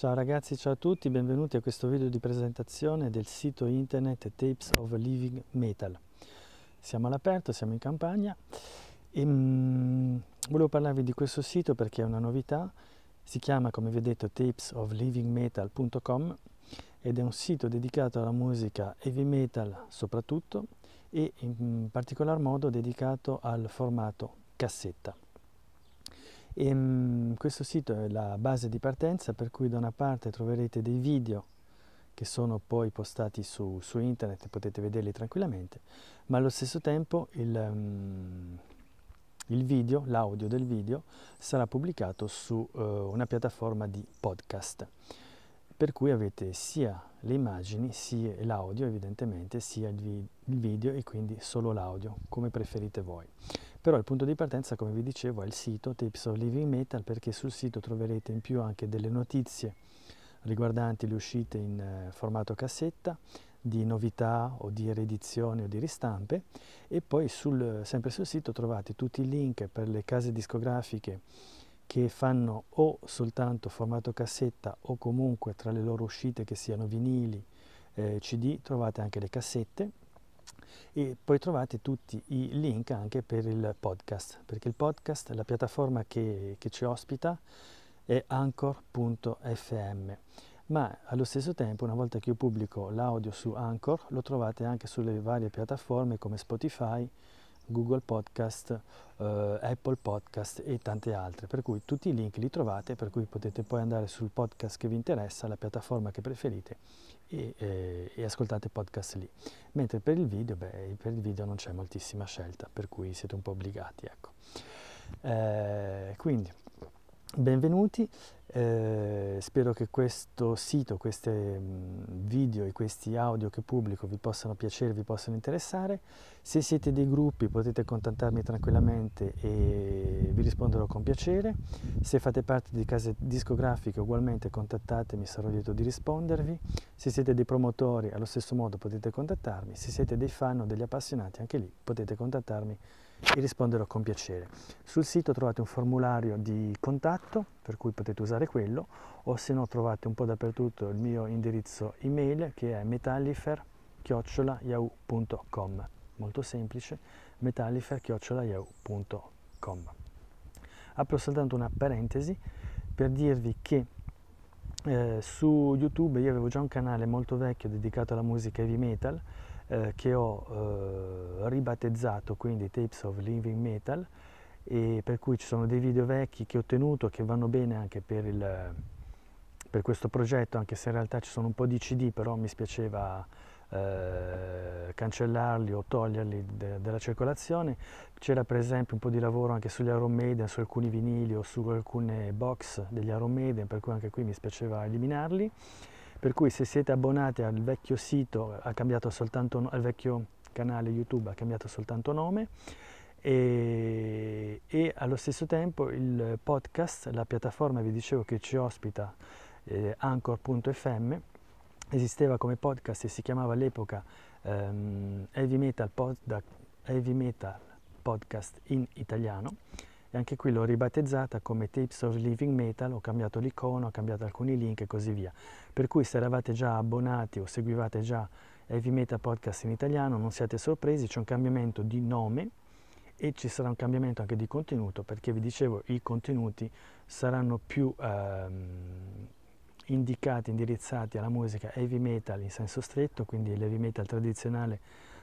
Ciao ragazzi, ciao a tutti, benvenuti a questo video di presentazione del sito internet Tapes of Living Metal. Siamo all'aperto, siamo in campagna e mm, volevo parlarvi di questo sito perché è una novità, si chiama come vi ho detto, tapesoflivingmetal.com ed è un sito dedicato alla musica heavy metal soprattutto e in particolar modo dedicato al formato cassetta. E, ehm, questo sito è la base di partenza per cui da una parte troverete dei video che sono poi postati su, su internet e potete vederli tranquillamente, ma allo stesso tempo il, um, il video, l'audio del video sarà pubblicato su uh, una piattaforma di podcast per cui avete sia le immagini, sia l'audio evidentemente, sia il, video e quindi solo l'audio, come preferite voi. Però il punto di partenza, come vi dicevo, è il sito Tips of Living Metal perché sul sito troverete in più anche delle notizie riguardanti le uscite in eh, formato cassetta, di novità o di riedizioni o di ristampe e poi sul, sempre sul sito trovate tutti i link per le case discografiche che fanno o soltanto formato cassetta o comunque tra le loro uscite che siano vinili, eh, CD, trovate anche le cassette e poi trovate tutti i link anche per il podcast, perché il podcast, la piattaforma che, che ci ospita è anchor.fm ma allo stesso tempo una volta che io pubblico l'audio su Anchor lo trovate anche sulle varie piattaforme come Spotify, Google Podcast, eh, Apple Podcast e tante altre, per cui tutti i link li trovate, per cui potete poi andare sul podcast che vi interessa, la piattaforma che preferite e, eh, e ascoltate podcast lì. Mentre per il video, beh, per il video non c'è moltissima scelta, per cui siete un po' obbligati, ecco. eh, quindi Benvenuti, eh, spero che questo sito, questi mm, video e questi audio che pubblico vi possano piacere, vi possano interessare. Se siete dei gruppi potete contattarmi tranquillamente e vi risponderò con piacere. Se fate parte di case discografiche ugualmente contattatemi, sarò lieto di rispondervi. Se siete dei promotori allo stesso modo potete contattarmi. Se siete dei fan o degli appassionati anche lì potete contattarmi e risponderò con piacere. Sul sito trovate un formulario di contatto per cui potete usare quello o se no trovate un po' dappertutto il mio indirizzo email che è metallifer molto semplice metallifer Apro soltanto una parentesi per dirvi che eh, su YouTube io avevo già un canale molto vecchio dedicato alla musica heavy metal eh, che ho eh, ribattezzato quindi Tapes of Living Metal e per cui ci sono dei video vecchi che ho ottenuto che vanno bene anche per, il, per, questo progetto anche se in realtà ci sono un po' di cd però mi spiaceva eh, cancellarli o toglierli dalla circolazione c'era per esempio un po' di lavoro anche sugli Iron Maiden su alcuni vinili o su alcune box degli Iron Maiden per cui anche qui mi spiaceva eliminarli per cui se siete abbonati al vecchio sito ha cambiato soltanto al vecchio canale YouTube ha cambiato soltanto nome e, e allo stesso tempo il podcast, la piattaforma vi dicevo che ci ospita eh, anchor.fm esisteva come podcast e si chiamava all'epoca ehm, heavy, metal pod, heavy Metal Podcast in italiano e anche qui l'ho ribattezzata come Tips of Living Metal, ho cambiato l'icona, ho cambiato alcuni link e così via. Per cui se eravate già abbonati o seguivate già Heavy Metal Podcast in italiano non siate sorpresi, c'è un cambiamento di nome e ci sarà un cambiamento anche di contenuto perché vi dicevo i contenuti saranno più ehm, indicati, indirizzati alla musica heavy metal in senso stretto, quindi l'heavy metal tradizionale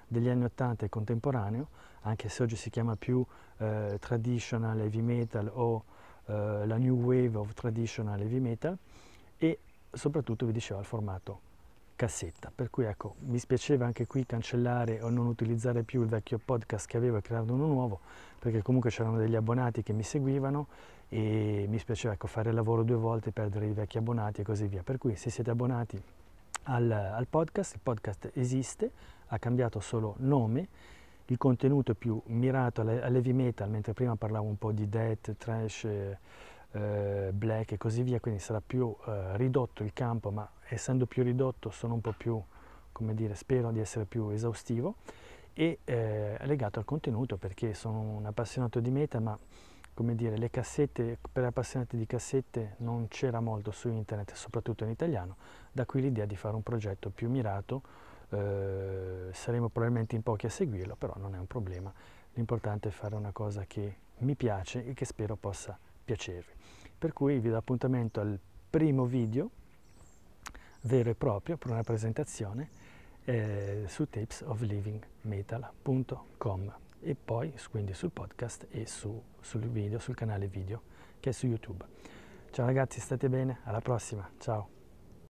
degli anni 80 e contemporaneo, anche se oggi si chiama più eh, traditional heavy metal o eh, la new wave of traditional heavy metal e soprattutto vi diceva il formato cassetta, per cui ecco, mi spiaceva anche qui cancellare o non utilizzare più il vecchio podcast che avevo e creare uno nuovo, perché comunque c'erano degli abbonati che mi seguivano e mi spiaceva ecco, fare il lavoro due volte, perdere i vecchi abbonati e così via. Per cui se siete abbonati al, al podcast, il podcast esiste, ha cambiato solo nome, il contenuto è più mirato all'heavy metal, mentre prima parlavo un po' di death, trash, eh, eh, black e così via, quindi sarà più eh, ridotto il campo, ma essendo più ridotto sono un po' più, come dire, spero di essere più esaustivo e eh, legato al contenuto perché sono un appassionato di metal, ma come dire, le cassette, per appassionati di cassette non c'era molto su internet, soprattutto in italiano, da qui l'idea di fare un progetto più mirato, eh, saremo probabilmente in pochi a seguirlo, però non è un problema, l'importante è fare una cosa che mi piace e che spero possa piacervi. Per cui vi do appuntamento al primo video vero e proprio per una presentazione eh, su tipsoflivingmetal.com e poi quindi sul podcast e su, sul video, sul canale video che è su YouTube. Ciao ragazzi, state bene, alla prossima, ciao!